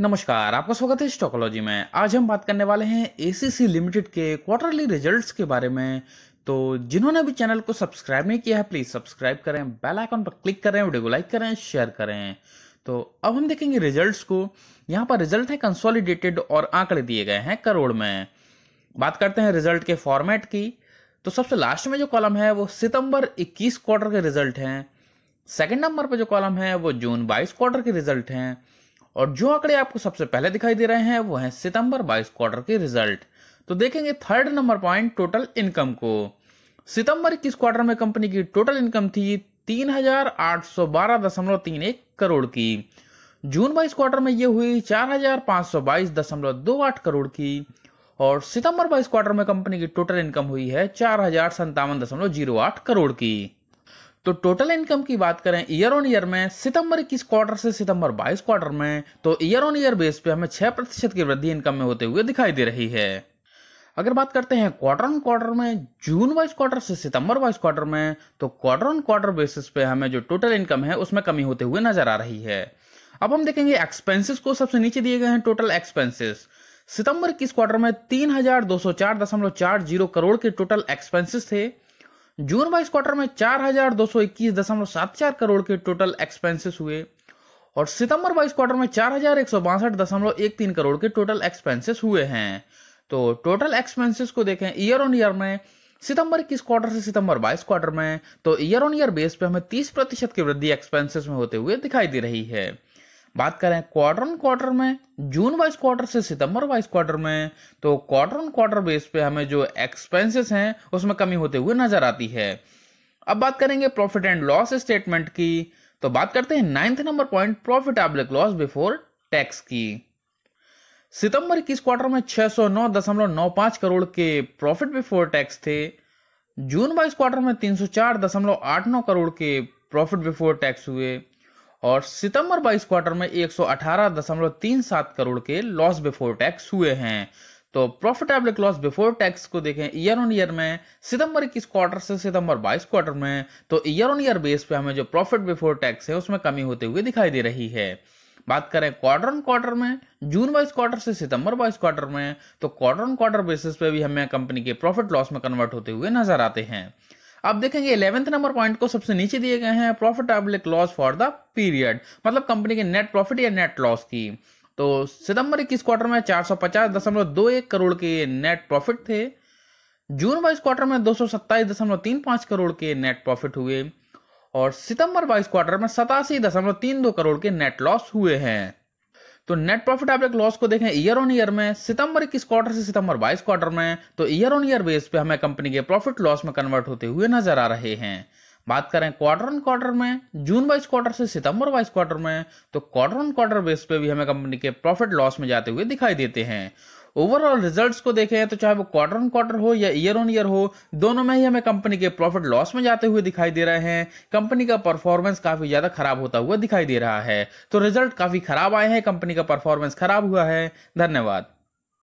नमस्कार आपका स्वागत है स्टॉकोलॉजी में आज हम बात करने वाले हैं एसीसी लिमिटेड के क्वार्टरली रिजल्ट्स के बारे में तो जिन्होंने अभी चैनल को सब्सक्राइब नहीं किया है प्लीज़ सब्सक्राइब करें बेल आइकन पर क्लिक करें वीडियो को लाइक करें शेयर करें तो अब हम देखेंगे रिजल्ट्स को यहाँ पर रिजल्ट है कंसोलिडेटेड और आंकड़े दिए गए हैं करोड़ में बात करते हैं रिजल्ट के फॉर्मेट की तो सबसे लास्ट में जो कॉलम है वो सितंबर 21 क्वार्टर के रिजल्ट हैं सेकंड नंबर पर जो कॉलम है वो जून 22 क्वार्टर के रिजल्ट हैं और जो आंकड़े आपको सबसे पहले दिखाई दे रहे हैं वो है सितंबर बाईस क्वार्टर के रिजल्ट तो देखेंगे third number point total income को सितंबर इक्कीस क्वार्टर में कंपनी की टोटल इनकम थी तीन हजार आठ सौ बारह दशमलव तीन एक करोड़ की जून बाईस क्वार्टर में यह हुई चार हजार पांच सौ बाईस दशमलव दो आठ करोड़ की और सितंबर बाईस क्वार्टर में कंपनी की टोटल इनकम हुई है चार हजार संतावन दशमलव जीरो आठ करोड़ की तो टोटल इनकम की बात करें ईयर ऑन ईयर में सितंबर इक्कीस क्वार्टर से सितंबर बाईस क्वार्टर में तो ईयर ऑन ईयर बेस पे हमें छह प्रतिशत की वृद्धि इनकम में होते हुए दिखाई दे रही है अगर बात करते हैं क्वार्टर ऑन क्वार्टर में जून वाइज क्वार्टर से सितंबर वाइज क्वार्टर में तो क्वार्टर ऑन क्वार्टर बेसिस पे हमें जो टोटल इनकम है उसमें कमी होते हुए नजर आ रही है अब हम देखेंगे एक्सपेंसेस को सबसे नीचे दिए गए हैं टोटल एक्सपेंसेस सितंबर इक्कीस क्वार्टर में तीन हजार दो सौ चार दशमलव चार जीरो करोड़ के टोटल एक्सपेंसेस थे जून बाईस क्वार्टर में चार हजार दो सौ इक्कीस दशमलव सात चार करोड़ के टोटल एक्सपेंसेस हुए और सितंबर बाईस क्वार्टर में चार हजार एक सौ बासठ दशमलव एक तीन करोड़ के टोटल एक्सपेंसेस हुए हैं तो टोटल एक्सपेंसेस को देखें ईयर ऑन ईयर में सितंबर इक्कीस क्वार्टर से सितंबर बाईस क्वार्टर में तो ईयर ऑन ईयर बेस पे हमें तीस प्रतिशत की वृद्धि एक्सपेंसेस में होते हुए दिखाई दे रही है बात करें क्वार्टर ऑन क्वार्टर में जून वाइज क्वार्टर से सितंबर वाइज क्वार्टर में तो क्वार्टर ऑन क्वार्टर बेस पे हमें जो एक्सपेंसेस हैं उसमें कमी होते हुए नजर आती है अब बात करेंगे प्रॉफिट एंड लॉस स्टेटमेंट की तो बात करते हैं ninth number point profit able loss before tax की सितंबर इक्कीस क्वार्टर में छह करोड़ के प्रॉफिट बिफोर टैक्स थे जून बाईस क्वार्टर में तीन करोड़ के प्रॉफिट बिफोर टैक्स हुए और सितंबर बाईस क्वार्टर में एक करोड़ के लॉस बिफोर टैक्स हुए हैं तो profit and loss before tax को देखें ईयर ऑन ईयर में सितंबर इक्कीस क्वार्टर से सितंबर बाईस क्वार्टर में तो ईयर ऑन ईयर बेस पे हमें जो प्रॉफिट बिफोर टैक्स है उसमें कमी होते हुए दिखाई दे रही है बात करें क्वार्टर ऑन क्वार्टर में जून बाईस क्वार्टर से सितंबर बाईस क्वार्टर में तो क्वार्टर ऑन क्वार्टर बेसिस पे भी हमें कंपनी के प्रॉफिट लॉस में कन्वर्ट होते हुए नजर आते हैं अब देखेंगे इलेवेंथ नंबर पॉइंट को सबसे नीचे दिए गए हैं profit able loss for the period मतलब कंपनी के नेट प्रॉफिट या नेट लॉस की तो सितंबर इक्कीस क्वार्टर में चार सौ पचास दशमलव दो एक करोड़ के नेट प्रॉफिट थे जून बाईस क्वार्टर में दो सौ सत्ताईस दशमलव तीन पांच करोड़ के नेट प्रॉफिट हुए और सितंबर बाईस क्वार्टर में सतासी दशमलव तीन दो करोड़ के नेट लॉस हुए हैं तो नेट प्रॉफिट आप एक लॉस को देखें ईयर ऑन ईयर में सितंबर इक्कीस क्वार्टर से सितंबर बाईस क्वार्टर में तो ईयर ऑन ईयर बेस पे हमें कंपनी के प्रॉफिट लॉस में कन्वर्ट होते हुए नजर आ रहे हैं बात करें क्वार्टर ऑन क्वार्टर में जून वाइज क्वार्टर से सितंबर वाइस क्वार्टर में तो क्वार्टर ऑन क्वार्टर बेस पे भी हमें कंपनी के प्रॉफिट लॉस में जाते हुए दिखाई देते हैं ओवरऑल रिजल्ट्स को देखें तो चाहे वो क्वार्टर ऑन क्वार्टर हो या ईयर ऑन ईयर हो दोनों में ही हमें कंपनी के प्रॉफिट लॉस में जाते हुए दिखाई दे रहे हैं कंपनी का परफॉर्मेंस काफी ज्यादा खराब होता हुआ दिखाई दे रहा है तो रिजल्ट काफी खराब आए हैं कंपनी का परफॉर्मेंस खराब हुआ है धन्यवाद